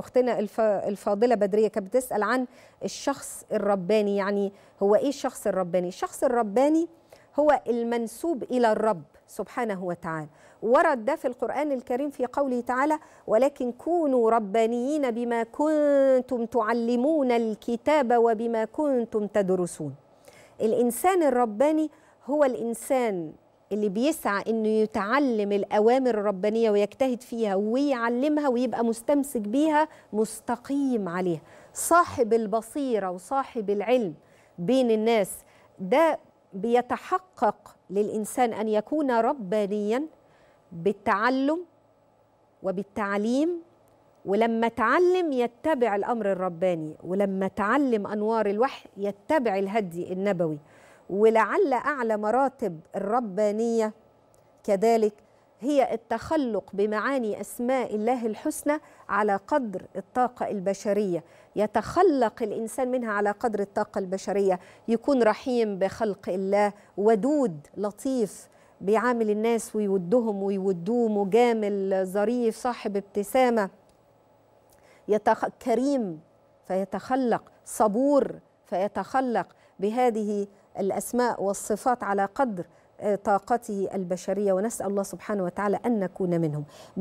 اختنا الفاضله بدريه كانت بتسال عن الشخص الرباني يعني هو ايه الشخص الرباني الشخص الرباني هو المنسوب الى الرب سبحانه وتعالى ورد ده في القران الكريم في قوله تعالى ولكن كونوا ربانيين بما كنتم تعلمون الكتاب وبما كنتم تدرسون الانسان الرباني هو الانسان اللي بيسعى انه يتعلم الاوامر الربانيه ويجتهد فيها ويعلمها ويبقى مستمسك بيها مستقيم عليها صاحب البصيره وصاحب العلم بين الناس ده بيتحقق للانسان ان يكون ربانيا بالتعلم وبالتعليم ولما تعلم يتبع الامر الرباني ولما تعلم انوار الوحي يتبع الهدي النبوي ولعل أعلى مراتب الربانية كذلك هي التخلق بمعاني أسماء الله الحسنى على قدر الطاقة البشرية يتخلق الإنسان منها على قدر الطاقة البشرية يكون رحيم بخلق الله ودود لطيف بيعامل الناس ويودهم ويودوه مجامل ظريف صاحب ابتسامة يتخ... كريم فيتخلق صبور فيتخلق بهذه الأسماء والصفات على قدر آه، طاقته البشرية ونسأل الله سبحانه وتعالى أن نكون منهم